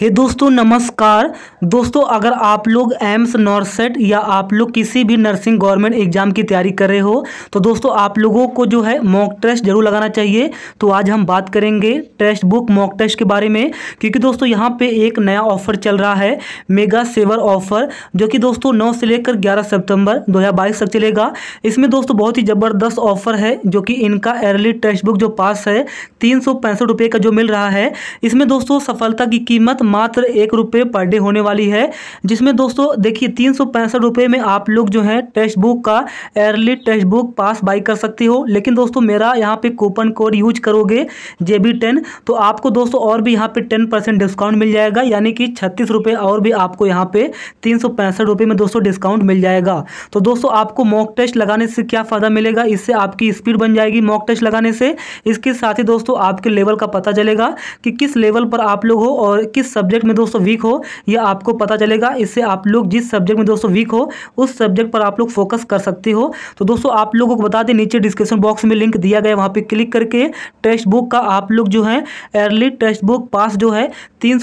हे दोस्तों नमस्कार दोस्तों अगर आप लोग एम्स नॉर्सेट या आप लोग किसी भी नर्सिंग गवर्नमेंट एग्ज़ाम की तैयारी कर रहे हो तो दोस्तों आप लोगों को जो है मॉक टेस्ट जरूर लगाना चाहिए तो आज हम बात करेंगे टेस्ट बुक मॉक टेस्ट के बारे में क्योंकि दोस्तों यहाँ पे एक नया ऑफर चल रहा है मेगा सेवर ऑफर जो कि दोस्तों नौ से लेकर ग्यारह सेप्टेम्बर दो तक चलेगा इसमें दोस्तों बहुत ही ज़बरदस्त ऑफर है जो कि इनका एयरली टेक्स्ट बुक जो पास है तीन का जो मिल रहा है इसमें दोस्तों सफलता की कीमत मात्र एक रुपये पर डे होने वाली है जिसमें दोस्तों देखिए तीन सौ पैंसठ रुपये में आप लोग जो है टेक्स्ट बुक का एयरली टेक्स्ट बुक पास बाई कर सकते हो लेकिन दोस्तों मेरा यहाँ पे कूपन कोड यूज करोगे जे बी टेन तो आपको दोस्तों और भी यहाँ पे टेन परसेंट डिस्काउंट मिल जाएगा यानी कि छत्तीस रुपये और भी आपको यहाँ पे तीन सौ पैंसठ रुपये में दोस्तों डिस्काउंट मिल जाएगा तो दोस्तों आपको मॉक टेस्ट लगाने से क्या फ़ायदा मिलेगा इससे आपकी स्पीड बन जाएगी मॉक टेस्ट लगाने से इसके साथ ही दोस्तों आपके लेवल का पता चलेगा कि किस लेवल पर आप लोग हो और किस सब्जेक्ट में दोस्तों वीक हो यह आपको पता चलेगा इससे आप लोग जिस सब्जेक्ट में दोस्तों वीक हो उस सब्जेक्ट पर आप लोग फोकस कर सकते हो तो दोस्तों आप लोगों को बता दें नीचे डिस्क्रिप्शन बॉक्स में लिंक दिया गया वहाँ पर क्लिक करके टेक्स्ट बुक का आप लोग जो है एयरली टेक्स्ट बुक पास जो है तीन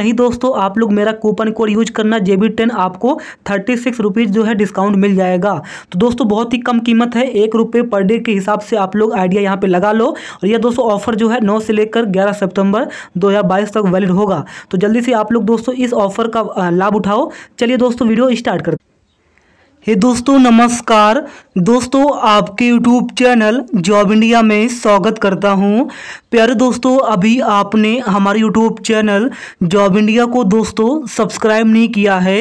नहीं दोस्तों आप लोग मेरा कूपन कोड यूज करना जे आपको थर्टी सिक्स जो है डिस्काउंट मिल जाएगा तो दोस्तों बहुत ही कम कीमत है एक रुपये पर डे के हिसाब से आप लोग आइडिया यहाँ पे लगा लो और यह दोस्तों ऑफर जो है नौ से लेकर ग्यारह सितंबर 2022 तक वैलिड होगा तो जल्दी से आप लोग दोस्तों इस ऑफर का लाभ उठाओ चलिए दोस्तों वीडियो स्टार्ट करते हे दोस्तों नमस्कार दोस्तों आपके यूट्यूब चैनल जॉब इंडिया में स्वागत करता हूं प्यारे दोस्तों अभी आपने हमारे यूट्यूब चैनल जॉब इंडिया को दोस्तों सब्सक्राइब नहीं किया है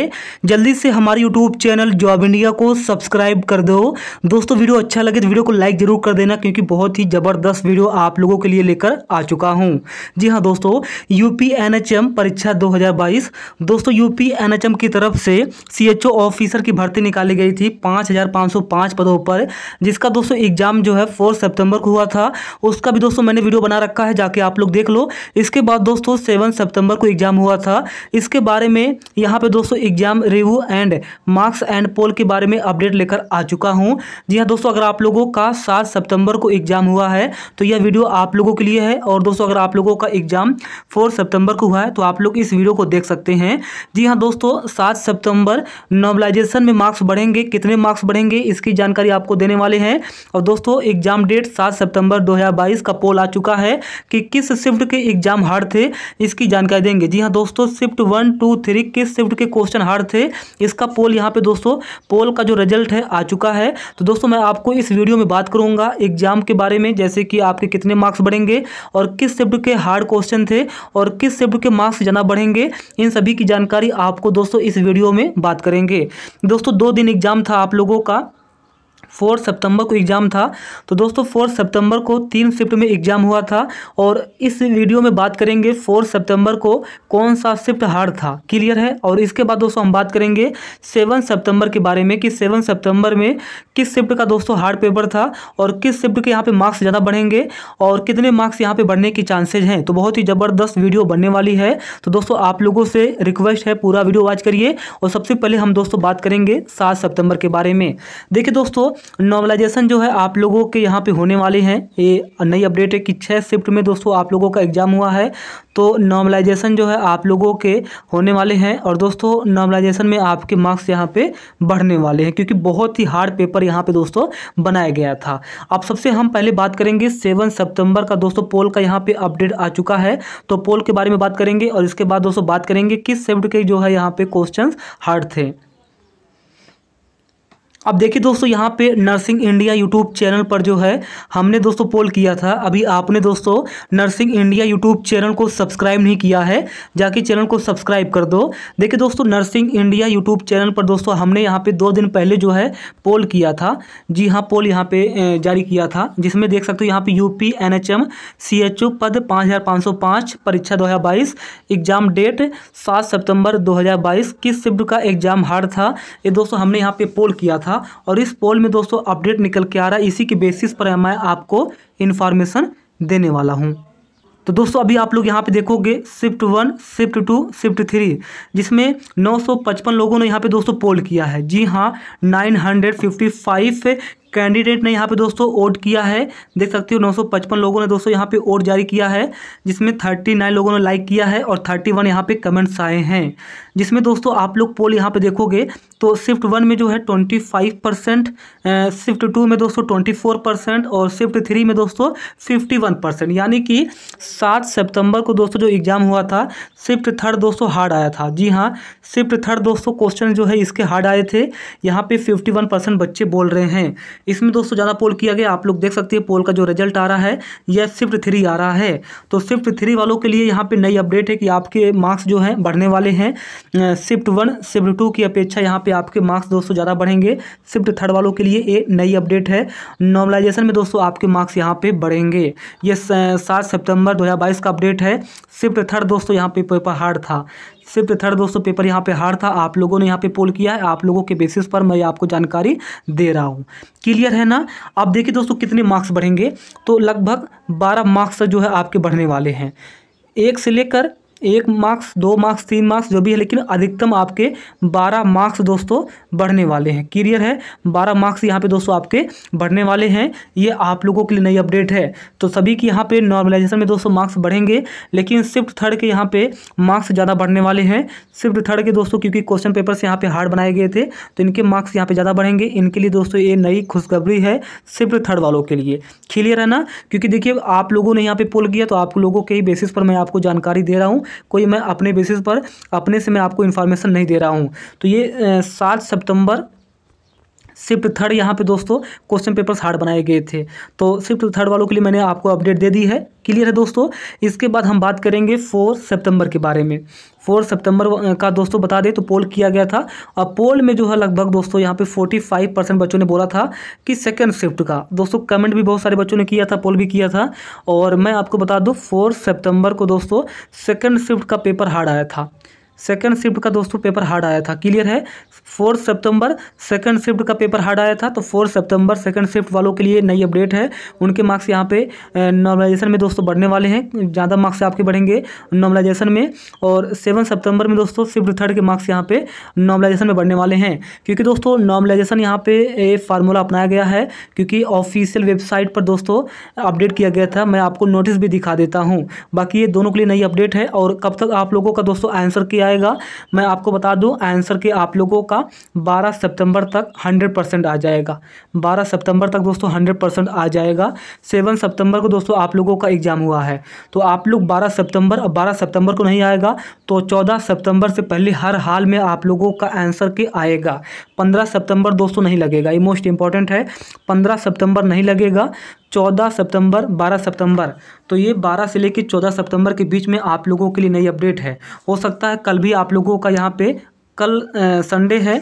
जल्दी से हमारे यूट्यूब चैनल जॉब इंडिया को सब्सक्राइब कर दो दोस्तों वीडियो अच्छा लगे तो वीडियो को लाइक ज़रूर कर देना क्योंकि बहुत ही ज़बरदस्त वीडियो आप लोगों के लिए लेकर आ चुका हूँ जी हाँ दोस्तों यू परीक्षा दो दोस्तों यू की तरफ से सी ऑफिसर की भर्ती निकाली निकाली गई थी पाँच हज़ार पाँच सौ पाँच पदों पर जिसका दोस्तों एग्जाम जो है फोर सितंबर को हुआ था उसका भी दोस्तों मैंने वीडियो बना रखा है जाके आप लोग देख लो इसके बाद दोस्तों सेवन सितंबर को एग्जाम हुआ था इसके बारे में यहाँ पे दोस्तों exam review and marks and poll के बारे में अपडेट लेकर आ चुका हूँ जी हाँ दोस्तों अगर आप लोगों का सात सितंबर को एग्जाम हुआ है तो यह वीडियो आप लोगों के लिए है और दोस्तों अगर आप लोगों का एग्जाम फोर सितंबर को हुआ है तो आप लोग इस वीडियो को देख सकते हैं जी हाँ दोस्तों सात सितंबर नॉर्मलाइजेशन में मार्क्स बढ़े बढ़ेंगे कितने मार्क्स बढ़ेंगे इसकी जानकारी आपको देने वाले हैं और दोस्तों एग्जाम डेट सात सितंबर 2022 का पोल आ चुका है कि किस शिफ्ट के एग्जाम हार्ड थे इसकी जानकारी देंगे जी हाँ दोस्तों शिफ्ट वन टू थ्री किस शिफ्ट के क्वेश्चन हार्ड थे इसका पोल यहाँ पे दोस्तों पोल का जो रिजल्ट है आ चुका है तो दोस्तों मैं आपको इस वीडियो में बात करूंगा एग्जाम के बारे में जैसे कि आपके कितने मार्क्स बढ़ेंगे और किस शिफ्ट के हार्ड क्वेश्चन थे और किस शिफ्ट के मार्क्स जना बढ़ेंगे इन सभी की जानकारी आपको दोस्तों इस वीडियो में बात करेंगे दोस्तों दो दिन एग्ज़ाम था आप लोगों का फोर्थ सितंबर को एग्ज़ाम था तो दोस्तों फोर्थ सितंबर को तीन शिफ्ट में एग्ज़ाम हुआ था और इस वीडियो में बात करेंगे फोर्थ सितंबर को कौन सा शिफ्ट हार्ड था क्लियर है और इसके बाद दोस्तों हम बात करेंगे सेवन सितंबर के बारे में कि सेवन सितंबर में किस शिफ्ट का दोस्तों हार्ड पेपर था और किस शिफ्ट के यहाँ पर मार्क्स ज़्यादा बढ़ेंगे और कितने मार्क्स यहाँ पर बढ़ने के चांसेज हैं तो बहुत ही ज़बरदस्त वीडियो बनने वाली है तो दोस्तों आप लोगों से रिक्वेस्ट है पूरा वीडियो वॉच करिए और सबसे पहले हम दोस्तों बात करेंगे सात सितंबर के बारे में देखिए दोस्तों नॉर्मलाइजेशन जो है आप लोगों के यहाँ पे होने वाले हैं ये नई अपडेट है कि छः शिफ्ट में दोस्तों आप लोगों का एग्ज़ाम हुआ है तो नॉर्मलाइजेशन जो है आप लोगों के होने वाले हैं और दोस्तों नॉर्मलाइजेशन में आपके मार्क्स यहाँ पे बढ़ने वाले हैं क्योंकि बहुत ही हार्ड पेपर यहाँ पे दोस्तों बनाया गया था अब सबसे हम पहले बात करेंगे सेवन सितंबर का दोस्तों पोल का यहाँ पे अपडेट आ चुका है तो पोल के बारे में बात करेंगे और इसके बाद दोस्तों बात करेंगे किस शिफ्ट के जो है यहाँ पे क्वेश्चन हार्ड थे अब देखिए दोस्तों यहाँ पे नर्सिंग इंडिया यूट्यूब चैनल पर जो है हमने दोस्तों पोल किया था अभी आपने दोस्तों नर्सिंग इंडिया यूट्यूब चैनल को सब्सक्राइब नहीं किया है जाके चैनल को सब्सक्राइब कर दो देखिए दोस्तों नर्सिंग इंडिया यूट्यूब चैनल पर दोस्तों हमने यहाँ पे दो दिन पहले जो है पोल किया था जी हाँ पोल यहाँ पे जारी किया था जिसमें देख सकते हो यहाँ पे सी एच ओ पद पाँच परीक्षा दो एग्ज़ाम डेट सात सितंबर दो किस शिफ्ट का एग्ज़ाम हार्ड था ये दोस्तों हमने यहाँ पे पोल किया था होगा और इस पोल में दोस्तों अपडेट निकल के आ रहा है इसी के बेसिस पर मैं आपको इन्फॉर्मेशन देने वाला हूँ तो दोस्तों अभी आप लोग यहाँ पे देखोगे shift one shift two shift three जिसमें 955 लोगों ने यहाँ पे दोस्तों पोल किया है जी हाँ 955 कैंडिडेट ने यहाँ पे दोस्तों वोट किया है देख सकते हो 955 लोगों ने दोस्तों यहाँ पे वोट जारी किया है जिसमें 39 लोगों ने लाइक किया है और 31 वन यहाँ पे कमेंट्स आए हैं जिसमें दोस्तों आप लोग पोल यहाँ पे देखोगे तो शिफ्ट वन में जो है twenty five percent shift two में दोस्तों ट्वेंटी फोर परसेंट और शिफ्ट थ्री में दोस्तों फिफ्टी वन परसेंट यानी कि सात सितंबर को दोस्तों जो एग्ज़ाम हुआ था शिफ्ट थर्ड दोस्तों हार्ड आया था जी हाँ शिफ्ट थर्ड दोस्तों क्वेश्चन जो है इसके हार्ड आए थे यहाँ पे फिफ्टी वन परसेंट बच्चे बोल रहे हैं इसमें दोस्तों ज़्यादा पोल किया गया आप लोग देख सकते हैं पोल का जो रिजल्ट आ रहा है यह शिफ्ट थ्री आ रहा है तो शिफ्ट थ्री वालों के लिए यहाँ पे नई अपडेट है कि आपके मार्क्स जो हैं बढ़ने वाले हैं शिफ्ट वन शिफ्ट टू की अपेक्षा यहाँ पर आपके मार्क्स दोस्तों ज़्यादा बढ़ेंगे शिफ्ट थर्ड वालों के लिए ये नई अपडेट है नॉर्मलाइजेशन में दोस्तों आपके मार्क्स यहाँ पर बढ़ेंगे ये सात सितंबर दो का अपडेट है शिफ्ट थर्ड दोस्तों यहाँ पे पेपर हार्ड था सिर्फ थर्ड दोस्तों पेपर यहाँ पे हार्ड था आप लोगों ने यहाँ पे पोल किया है आप लोगों के बेसिस पर मैं आपको जानकारी दे रहा हूँ क्लियर है ना अब देखिए दोस्तों कितने मार्क्स बढ़ेंगे तो लगभग बारह मार्क्स जो है आपके बढ़ने वाले हैं एक से लेकर एक मार्क्स दो मार्क्स तीन मार्क्स जो भी है लेकिन अधिकतम आपके बारह मार्क्स दोस्तों बढ़ने वाले हैं क्लियर है बारह मार्क्स यहाँ पे दोस्तों आपके बढ़ने वाले हैं ये आप लोगों के लिए नई अपडेट है तो सभी की यहाँ पे नॉर्मलाइजेशन में दोस्तों मार्क्स बढ़ेंगे लेकिन शिफ्ट थर्ड के यहाँ पे मार्क्स ज़्यादा बढ़ने वाले हैं शिफ्ट थर्ड के दोस्तों क्योंकि क्वेश्चन पेपर्स यहाँ पर हार्ड बनाए गए थे तो इनके मार्क्स यहाँ पर ज़्यादा बढ़ेंगे इनके लिए दोस्तों ये नई खुशखबरी है शिफ्ट थर्ड वालों के लिए क्लियर है ना क्योंकि देखिए आप लोगों ने यहाँ पर पोल किया तो आप लोगों के ही बेसिस पर मैं आपको जानकारी दे रहा हूँ कोई मैं अपने बेसिस पर अपने से मैं आपको इन्फॉर्मेशन नहीं दे रहा हूँ तो ये सात सितंबर शिफ्ट थर्ड यहाँ पे दोस्तों क्वेश्चन पेपर्स हार्ड बनाए गए थे तो शिफ्ट थर्ड वालों के लिए मैंने आपको अपडेट दे दी है क्लियर है दोस्तों इसके बाद हम बात करेंगे फोर सितंबर के बारे में फोर सितंबर का दोस्तों बता दें तो पोल किया गया था और पोल में जो है लगभग दोस्तों यहाँ पे 45 परसेंट बच्चों ने बोला था कि सेकंड शिफ्ट का दोस्तों कमेंट भी बहुत सारे बच्चों ने किया था पोल भी किया था और मैं आपको बता दूँ फोर सितंबर को दोस्तों सेकंड शिफ्ट का पेपर हार्ड आया था सेकेंड शिफ्ट का दोस्तों पेपर हार्ड आया था क्लियर है फोर्थ सितंबर सेकेंड शिफ्ट का पेपर हार्ड आया था तो फोर्थ सितंबर सेकेंड शिफ्ट वालों के लिए नई अपडेट है उनके मार्क्स यहाँ पे नॉर्मलाइजेशन में दोस्तों बढ़ने वाले हैं ज़्यादा मार्क्स आपके बढ़ेंगे नॉर्मलाइजेशन में और सेवन सितंबर में दोस्तों शिफ्ट थर्ड के मार्क्स यहाँ पे नॉर्मलाइजेशन में बढ़ने वाले हैं क्योंकि दोस्तों नॉर्मलाइजेशन यहाँ पे फार्मूला अपनाया गया है क्योंकि ऑफिशियल वेबसाइट पर दोस्तों अपडेट किया गया था मैं आपको नोटिस भी दिखा देता हूँ बाकी ये दोनों के लिए नई अपडेट है और कब तक आप लोगों का दोस्तों आंसर किया आएगा मैं आपको बता दूं आंसर के आप लोगों का 12 सितंबर तक 100 परसेंट आ जाएगा 12 सितंबर तक दोस्तों 100 परसेंट आ जाएगा 7 सितंबर को दोस्तों आप लोगों का एग्ज़ाम हुआ है तो आप लोग 12 सितंबर और 12 सितंबर को नहीं आएगा तो 14 सितंबर से पहले हर हाल में आप लोगों का आंसर के आएगा पंद्रह सितंबर दोस्तों नहीं लगेगा ये मोस्ट इंपॉर्टेंट है पंद्रह सितंबर नहीं लगेगा चौदह सितंबर बारह सितंबर तो ये बारह से लेकर चौदह सितंबर के बीच में आप लोगों के लिए नई अपडेट है हो सकता है कल भी आप लोगों का यहाँ पे कल संडे है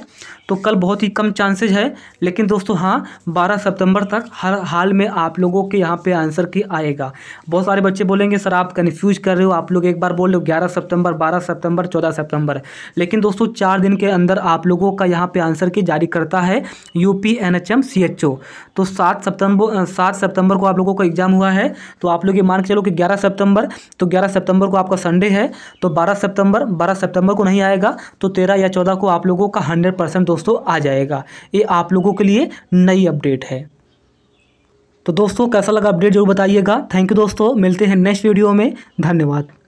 तो कल बहुत ही कम चांसेज है लेकिन दोस्तों हाँ 12 सितंबर तक हर हाल में आप लोगों के यहाँ पे आंसर की आएगा बहुत सारे बच्चे बोलेंगे सर आप कन्फ्यूज कर रहे हो आप लोग एक बार बोल रहे हो ग्यारह सितंबर 12 सितंबर 14 सितंबर लेकिन दोस्तों चार दिन के अंदर आप लोगों का यहाँ पे आंसर की जारी करता है U P N H M C H O तो सात सितंबर सात सितंबर को आप लोगों का एग्ज़ाम हुआ है तो आप लोग ये मान के चलो कि ग्यारह सितंबर तो ग्यारह सितंबर को आपका संडे है तो बारह सितंबर बारह सितंबर को नहीं आएगा तो तेरह 2014 चौदह को आप लोगों का हंड्रेड परसेंट दोस्तों आ जाएगा ये आप लोगों के लिए नई अपडेट है तो दोस्तों कैसा लगा अपडेट जरूर बताइएगा थैंक यू दोस्तों मिलते हैं नेक्स्ट वीडियो में धन्यवाद